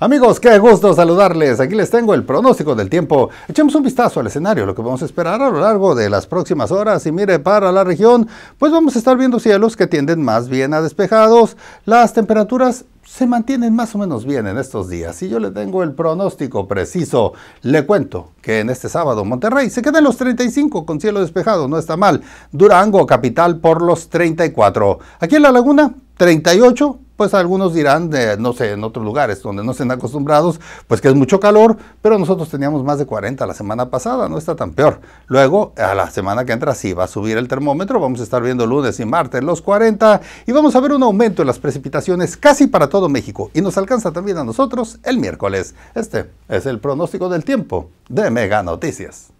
Amigos, qué gusto saludarles. Aquí les tengo el pronóstico del tiempo. Echemos un vistazo al escenario, lo que vamos a esperar a lo largo de las próximas horas. Y mire, para la región, pues vamos a estar viendo cielos que tienden más bien a despejados. Las temperaturas se mantienen más o menos bien en estos días. Y yo le tengo el pronóstico preciso. Le cuento que en este sábado Monterrey se queda en los 35 con cielo despejado, no está mal. Durango, capital, por los 34. Aquí en La Laguna, 38 pues algunos dirán, no sé, en otros lugares donde no estén acostumbrados, pues que es mucho calor, pero nosotros teníamos más de 40 la semana pasada, no está tan peor. Luego, a la semana que entra sí va a subir el termómetro, vamos a estar viendo lunes y martes los 40 y vamos a ver un aumento en las precipitaciones casi para todo México y nos alcanza también a nosotros el miércoles. Este es el pronóstico del tiempo de Mega Noticias.